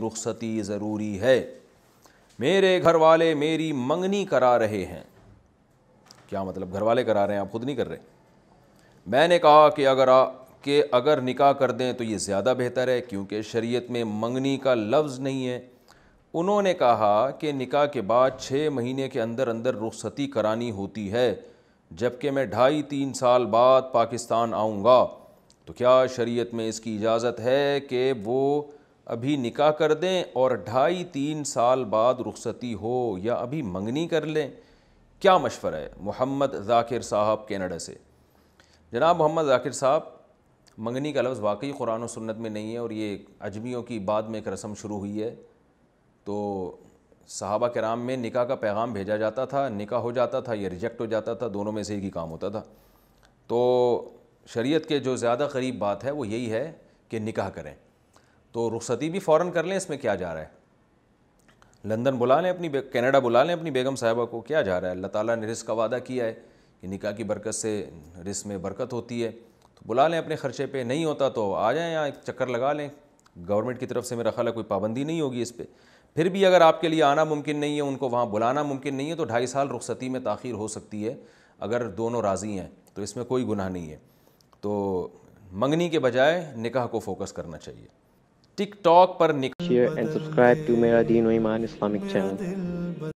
रुखसती ज़रूरी है मेरे घर वाले मेरी मंगनी करा रहे हैं क्या मतलब घर वाले करा रहे हैं आप खुद नहीं कर रहे मैंने कहा कि अगर आ कि अगर निकाह कर दें तो ये ज़्यादा बेहतर है क्योंकि शरीयत में मंगनी का लफ्ज़ नहीं है उन्होंने कहा कि निकाह के बाद छः महीने के अंदर अंदर रुखसती करानी होती है जबकि मैं ढाई तीन साल बाद पाकिस्तान आऊँगा तो क्या शरीयत में इसकी इजाज़त है कि वो अभी निकाह कर दें और ढाई तीन साल बाद रुखसती हो या अभी मंगनी कर लें क्या मशवरा है मोहम्मद जाकिर साहब कैनेडा से जनाब मोहम्मद जाकिर साहब मंगनी का लफ्ज़ वाकई कुरान और सुन्नत में नहीं है और ये अजमियों की बाद में एक रस्म शुरू हुई है तो साहबा के राम में निका का पैगाम भेजा जाता था निका हो जाता था या रिजेक्ट हो जाता था दोनों में से एक ही काम होता था तो शरीयत के जो ज़्यादा करीब बात है वो यही है कि निका करें तो रुखसती भी फ़ौर कर लें इसमें क्या जा रहा है लंदन बुला लें अपनी कनाडा बुला लें अपनी बेगम साहिबा को क्या जा रहा है अल्लाह ताला ने रिस का वादा किया है कि निकाह की बरकत से रिस में बरकत होती है तो बुला लें अपने ख़र्चे पे नहीं होता तो आ जाएँ यहाँ एक चक्कर लगा लें गवर्नमेंट की तरफ से मेरा ख्याल है कोई पाबंदी नहीं होगी इस पर फिर भी अगर आपके लिए आना मुमकिन नहीं है उनको वहाँ बुलाना मुमकिन नहीं है तो ढाई साल रुखसती में तखिर हो सकती है अगर दोनों राज़ी हैं तो इसमें कोई गुनाह नहीं है तो मंगनी के बजाय निकाह को फोकस करना चाहिए टिकटॉक पर निकल शेयर एंड सब्सक्राइब टू मेरा दीन ईमान इस्लामिक चैनल